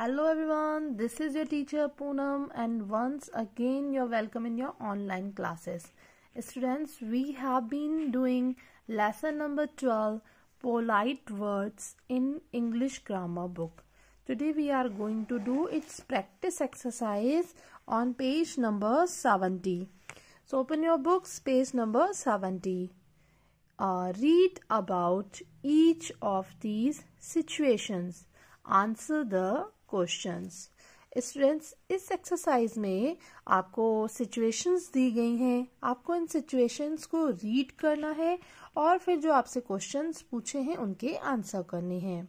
Hello everyone, this is your teacher Poonam and once again you're welcome in your online classes. Students, we have been doing lesson number 12 polite words in English grammar book. Today we are going to do its practice exercise on page number 70. So open your books page number 70. Uh, read about each of these situations. Answer the questions students इस exercise में आपको situations दी गई हैं आपको इन situations को read करना है और फिर जो आपसे क्वेश्चंस पूछे हैं उनके आंसर करने हैं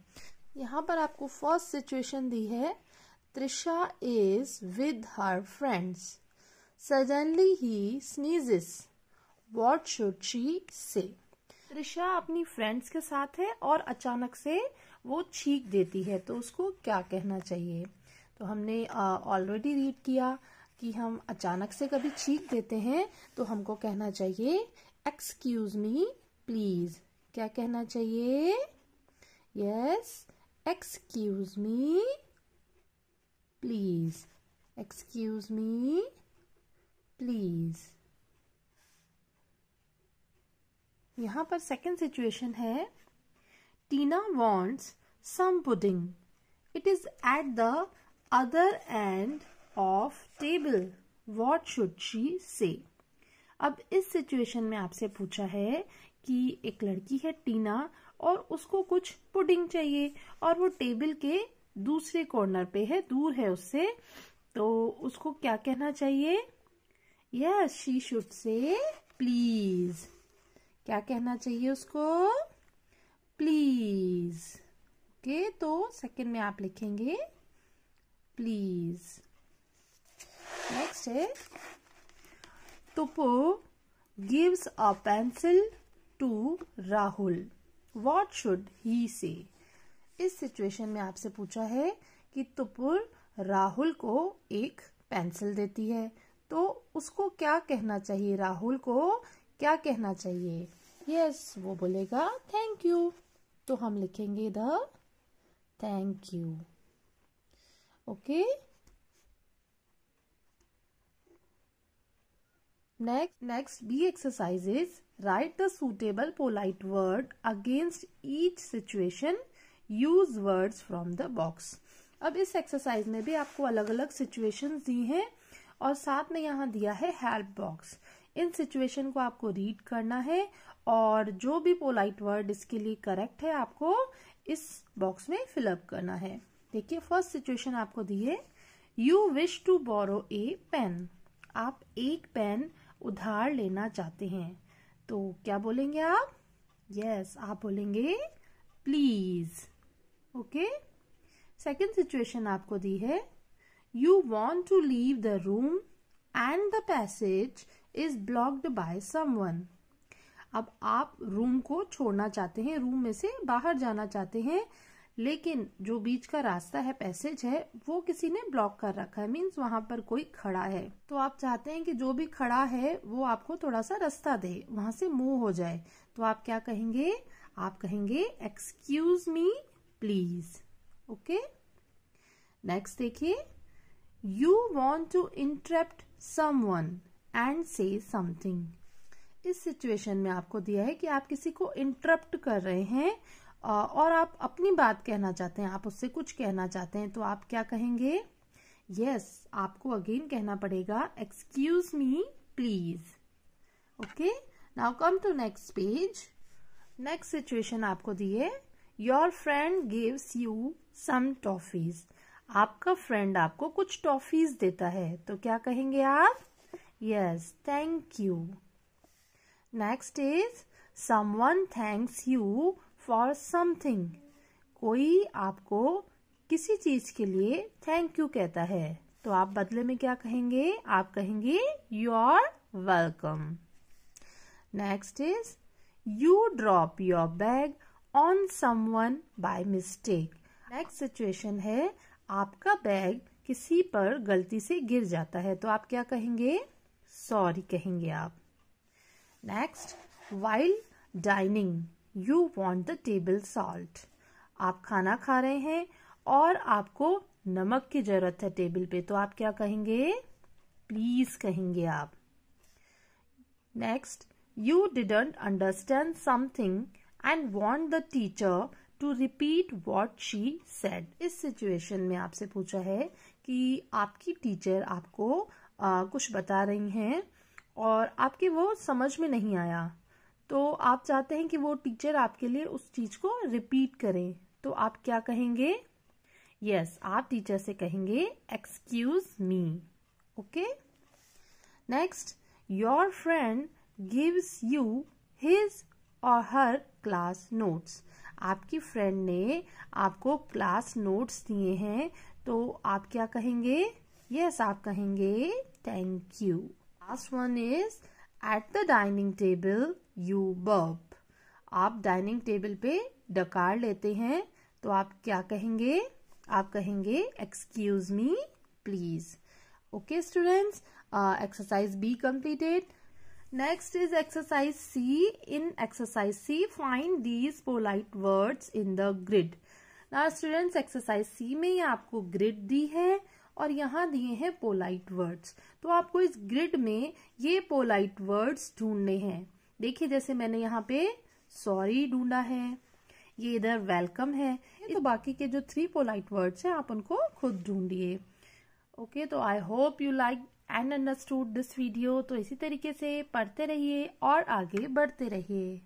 यहाँ पर आपको फर्स्ट सिचुएशन दी है Trisha is with her friends suddenly he sneeze what should she say Trisha अपनी फ्रेंड्स के साथ है और अचानक से वो छींक देती है तो उसको क्या कहना चाहिए तो हमने ऑलरेडी रीड किया कि हम अचानक से कभी छींक देते हैं तो हमको कहना चाहिए एक्सक्यूज मी प्लीज क्या कहना चाहिए yes excuse me please excuse me please यहां पर सेकंड सिचुएशन है Tina wants some pudding. It is at the other end of table. What should she say? अब इस सिचुएशन में आपसे पूछा है कि एक लड़की है टीना और उसको कुछ पुडिंग चाहिए और वो टेबल के दूसरे कॉर्नर पे है दूर है उससे तो उसको क्या कहना चाहिए yes she should say please क्या कहना चाहिए उसको प्लीज ओके तो सेकेंड में आप लिखेंगे प्लीज नेक्स्ट है तुपो gives a pencil to Rahul what should he say इस सिचुएशन में आपसे पूछा है कि तुपुर राहुल को एक पेंसिल देती है तो उसको क्या कहना चाहिए राहुल को क्या कहना चाहिए यस yes, वो बोलेगा थैंक यू तो हम लिखेंगे the thank you okay next next B exercise is write the suitable polite word against each situation use words from the box अब इस एक्सरसाइज में भी आपको अलग अलग सिचुएशन दी हैं और साथ में यहाँ दिया है हेल्प बॉक्स इन सिचुएशन को आपको रीड करना है और जो भी पोलाइट वर्ड इसके लिए करेक्ट है आपको इस बॉक्स में फिलअप करना है देखिए फर्स्ट सिचुएशन आपको दी है you wish to borrow a pen आप एक पेन उधार लेना चाहते हैं तो क्या बोलेंगे आप यस yes, आप बोलेंगे प्लीज ओके सेकेंड सिचुएशन आपको दी है you want to leave the room and the passage is blocked by someone अब आप रूम को छोड़ना चाहते हैं रूम में से बाहर जाना चाहते हैं लेकिन जो बीच का रास्ता है पैसेज है वो किसी ने ब्लॉक कर रखा है मीन्स वहां पर कोई खड़ा है तो आप चाहते हैं कि जो भी खड़ा है वो आपको थोड़ा सा रास्ता दे वहां से मूव हो जाए तो आप क्या कहेंगे आप कहेंगे excuse me please okay next देखिए you want to interrupt someone and say something इस सिचुएशन में आपको दिया है कि आप किसी को इंटरप्ट कर रहे हैं और आप अपनी बात कहना चाहते हैं आप उससे कुछ कहना चाहते हैं तो आप क्या कहेंगे यस yes, आपको अगेन कहना पड़ेगा excuse me please okay now come to next page next situation आपको दी है your friend gives you some toffees आपका फ्रेंड आपको कुछ टॉफीज देता है तो क्या कहेंगे आप yes thank you next is someone thanks you for something कोई आपको किसी चीज के लिए थैंक यू कहता है तो आप बदले में क्या कहेंगे आप कहेंगे you are welcome next is you drop your bag on someone by mistake next situation है आपका बैग किसी पर गलती से गिर जाता है तो आप क्या कहेंगे सॉरी कहेंगे आप next while dining you want the table salt आप खाना खा रहे हैं और आपको नमक की जरूरत है टेबल पे तो आप क्या कहेंगे प्लीज कहेंगे आप next you didn't understand something and want the teacher to repeat what she said इस सिचुएशन में आपसे पूछा है कि आपकी टीचर आपको आ, कुछ बता रही हैं और आपके वो समझ में नहीं आया तो आप चाहते हैं कि वो टीचर आपके लिए उस चीज को रिपीट करें तो आप क्या कहेंगे यस yes, आप टीचर से कहेंगे excuse me okay next your friend gives you his और हर क्लास नोट्स आपकी फ्रेंड ने आपको क्लास नोट्स दिए हैं तो आप क्या कहेंगे यस yes, आप कहेंगे thank you last one is at the dining table you burp. आप डाइनिंग टेबल पे डकार लेते हैं तो आप क्या कहेंगे आप कहेंगे excuse me please okay students exercise B completed next is exercise C in exercise C find these polite words in the grid ना स्टूडेंट्स एक्सरसाइज सी में आपको ग्रिड दी है और यहाँ दिए हैं पोलाइट वर्ड्स तो आपको इस ग्रिड में ये पोलाइट वर्ड्स ढूंढने हैं देखिए जैसे मैंने यहाँ पे सॉरी ढूंढा है ये इधर वेलकम है तो बाकी के जो थ्री पोलाइट वर्ड्स हैं आप उनको खुद ढूंढिए ओके तो I hope you like and understood this video तो इसी तरीके से पढ़ते रहिए और आगे बढ़ते रहिए